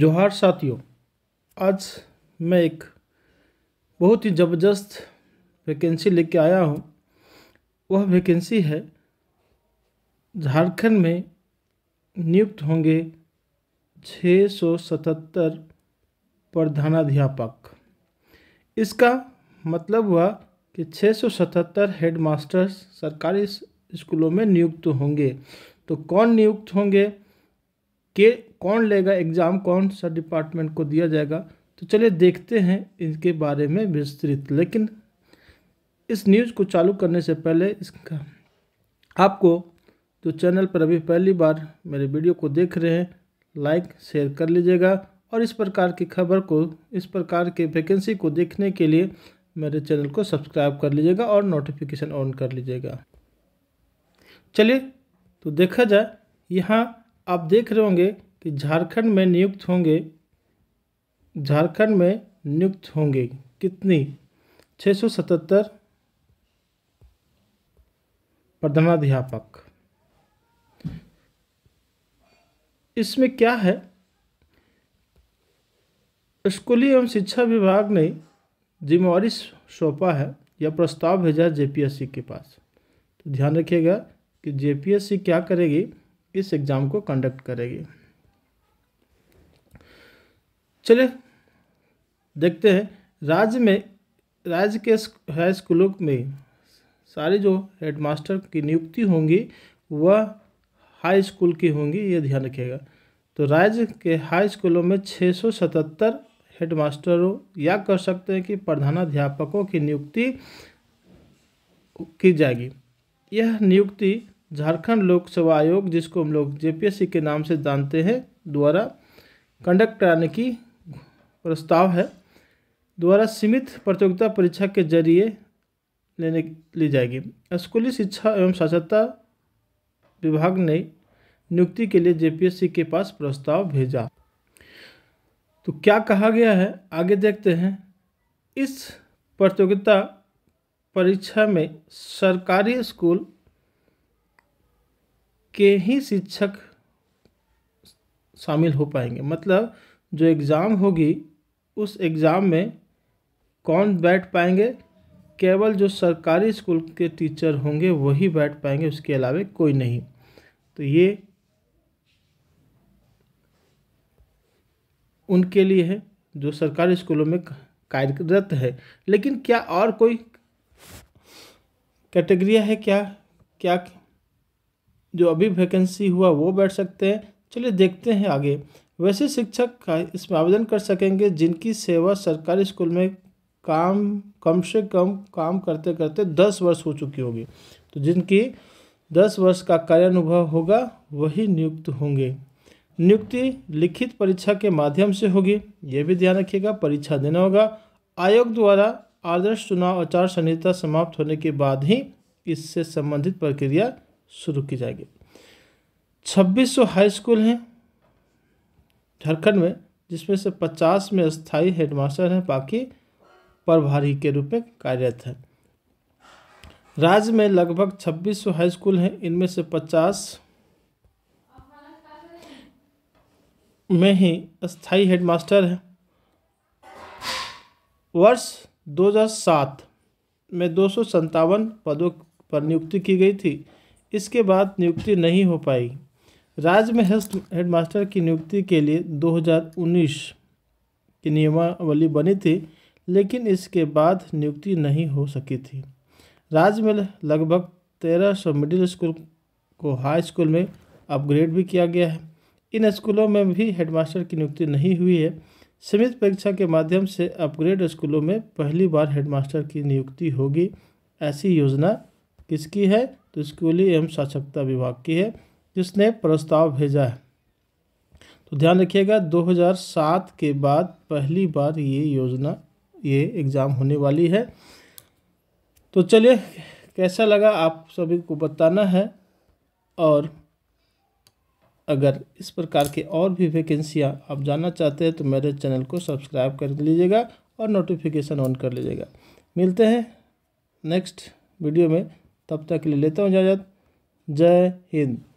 जोहार साथियों आज मैं एक बहुत ही ज़बरदस्त वैकेंसी लेके आया हूँ वह वैकेंसी है झारखंड में नियुक्त होंगे 677 प्रधानाध्यापक इसका मतलब हुआ कि 677 हेडमास्टर्स सरकारी स्कूलों में नियुक्त होंगे तो कौन नियुक्त होंगे के कौन लेगा एग्ज़ाम कौन सा डिपार्टमेंट को दिया जाएगा तो चलिए देखते हैं इनके बारे में विस्तृत लेकिन इस न्यूज़ को चालू करने से पहले इसका आपको जो चैनल पर अभी पहली बार मेरे वीडियो को देख रहे हैं लाइक शेयर कर लीजिएगा और इस प्रकार की खबर को इस प्रकार के वैकेंसी को देखने के लिए मेरे चैनल को सब्सक्राइब कर लीजिएगा और नोटिफिकेशन ऑन कर लीजिएगा चलिए तो देखा जाए यहाँ आप देख रहे होंगे कि झारखंड में नियुक्त होंगे झारखंड में नियुक्त होंगे कितनी 677 प्रधानाध्यापक इसमें क्या है स्कूली एवं शिक्षा विभाग ने जिम्मेवारी सौंपा है या प्रस्ताव भेजा जेपीएससी के पास तो ध्यान रखिएगा कि जेपीएससी क्या करेगी इस एग्ज़ाम को कंडक्ट करेगी चले देखते हैं राज्य में राज्य के हाई स्कूलों में सारे जो हेडमास्टर की नियुक्ति होंगी वह हाई स्कूल की होंगी ये ध्यान रखिएगा तो राज्य के हाई स्कूलों में 677 हेडमास्टरों या कर सकते हैं कि प्रधानाध्यापकों की नियुक्ति की जाएगी यह नियुक्ति झारखंड लोक सेवा आयोग जिसको हम लोग जे के नाम से जानते हैं द्वारा कंडक्ट कराने की प्रस्ताव है द्वारा सीमित प्रतियोगिता परीक्षा के जरिए लेने ली जाएगी स्कूली शिक्षा एवं साक्षरता विभाग ने नियुक्ति के लिए जेपीएससी के पास प्रस्ताव भेजा तो क्या कहा गया है आगे देखते हैं इस प्रतियोगिता परीक्षा में सरकारी स्कूल के ही शिक्षक शामिल हो पाएंगे मतलब जो एग्ज़ाम होगी उस एग्ज़ाम में कौन बैठ पाएंगे केवल जो सरकारी स्कूल के टीचर होंगे वही बैठ पाएंगे उसके अलावा कोई नहीं तो ये उनके लिए है जो सरकारी स्कूलों में कार्यरत है लेकिन क्या और कोई कैटेगरिया है क्या क्या जो अभी वैकेंसी हुआ वो बैठ सकते हैं चलिए देखते हैं आगे वैसे शिक्षक का इसमें आवेदन कर सकेंगे जिनकी सेवा सरकारी स्कूल में काम कम से कम काम करते करते दस वर्ष हो चुकी होगी तो जिनकी दस वर्ष का कार्यानुभव होगा वही नियुक्त होंगे नियुक्ति लिखित परीक्षा के माध्यम से होगी ये भी ध्यान रखिएगा परीक्षा देना होगा आयोग द्वारा आदर्श चुनाव आचार संहिता समाप्त होने के बाद ही इससे संबंधित प्रक्रिया शुरू की जाएगी छब्बीस सौ हाई स्कूल हैं झारखंड में जिसमें से पचास में स्थायी हेडमास्टर हैं बाकी प्रभारी के रूप में कार्यरत हैं राज्य में लगभग छब्बीस सौ हाई स्कूल हैं इनमें से पचास में ही स्थायी हेडमास्टर हैं वर्ष 2007 में दो पदों पर नियुक्ति की गई थी इसके बाद नियुक्ति नहीं हो पाई राज्य में हेडमास्टर की नियुक्ति के लिए 2019 की नियमावली बनी थी लेकिन इसके बाद नियुक्ति नहीं हो सकी थी राज्य में लगभग 1300 मिडिल स्कूल को हाई स्कूल में अपग्रेड भी किया गया है इन स्कूलों में भी हेडमास्टर की नियुक्ति नहीं हुई है सीमित परीक्षा के माध्यम से अपग्रेड स्कूलों में पहली बार हेडमास्टर की नियुक्ति होगी ऐसी योजना किसकी है तो स्कूली एवं साक्षरता विभाग की है जिसने प्रस्ताव भेजा है तो ध्यान रखिएगा 2007 के बाद पहली बार ये योजना ये एग्ज़ाम होने वाली है तो चलिए कैसा लगा आप सभी को बताना है और अगर इस प्रकार के और भी वैकेंसियाँ आप जानना चाहते हैं तो मेरे चैनल को सब्सक्राइब कर लीजिएगा और नोटिफिकेशन ऑन कर लीजिएगा मिलते हैं नेक्स्ट वीडियो में तब तक के लिए लेता हूँ इजाज़त जय हिंद